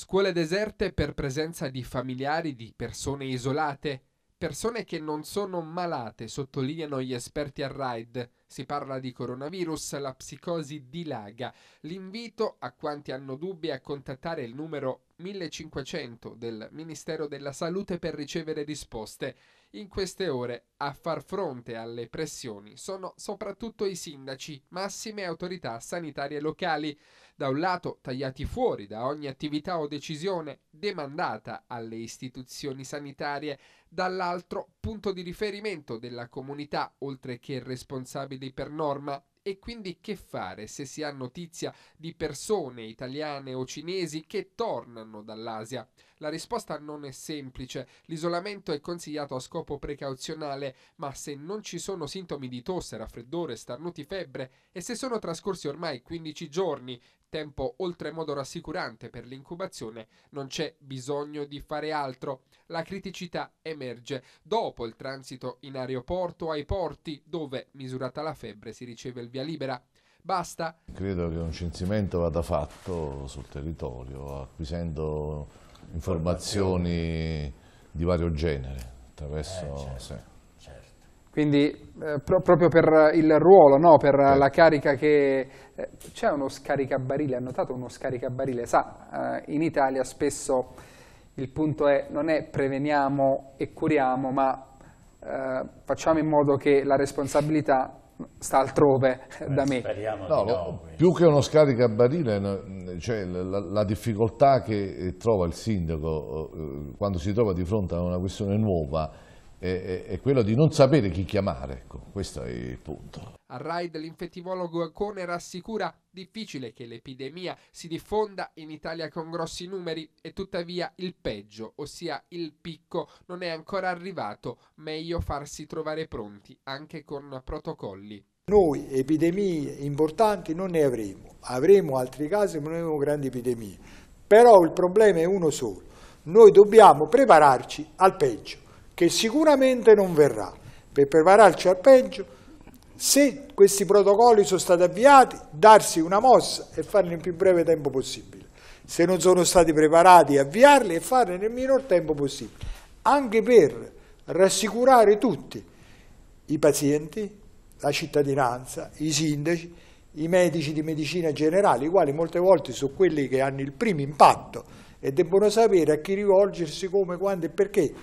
Scuole deserte per presenza di familiari di persone isolate, persone che non sono malate, sottolineano gli esperti al RAID, si parla di coronavirus, la psicosi dilaga. L'invito a quanti hanno dubbi è a contattare il numero 1500 del Ministero della Salute per ricevere risposte. In queste ore a far fronte alle pressioni sono soprattutto i sindaci, massime autorità sanitarie locali, da un lato tagliati fuori da ogni attività o decisione demandata alle istituzioni sanitarie, dall'altro punto di riferimento della comunità oltre che responsabili per norma e quindi che fare se si ha notizia di persone italiane o cinesi che tornano dall'Asia? La risposta non è semplice. L'isolamento è consigliato a scopo precauzionale, ma se non ci sono sintomi di tosse, raffreddore, starnuti, febbre e se sono trascorsi ormai 15 giorni, tempo oltremodo rassicurante per l'incubazione, non c'è bisogno di fare altro. La criticità emerge dopo il transito in aeroporto o ai porti, dove, misurata la febbre, si riceve il via libera. Basta. Credo che un censimento vada fatto sul territorio, acquisendo informazioni di vario genere. Attraverso, eh, certo, sì. certo. Quindi eh, pro proprio per il ruolo, no? per certo. la carica che... Eh, c'è uno scaricabarile, ha notato uno scaricabarile? Sa, eh, in Italia spesso il punto è, non è preveniamo e curiamo, ma eh, facciamo in modo che la responsabilità sta altrove Beh, da me. No, no, più che uno scaricabarile, cioè, la, la, difficoltà che trova il sindaco eh, quando si trova di fronte a una questione nuova è, è, quello di non sapere chi chiamare, ecco, questo è il punto. A RAID l'infettivologo Ancone rassicura difficile che l'epidemia si diffonda in Italia con grossi numeri e tuttavia il peggio, ossia il picco, non è ancora arrivato, meglio farsi trovare pronti anche con protocolli. Noi epidemie importanti non ne avremo, avremo altri casi ma non avremo grandi epidemie, però il problema è uno solo, noi dobbiamo prepararci al peggio che sicuramente non verrà, per prepararci al peggio, se questi protocolli sono stati avviati, darsi una mossa e farli nel più breve tempo possibile. Se non sono stati preparati, avviarli e farli nel minor tempo possibile, anche per rassicurare tutti, i pazienti, la cittadinanza, i sindaci, i medici di medicina generale, i quali molte volte sono quelli che hanno il primo impatto e debbono sapere a chi rivolgersi, come, quando e perché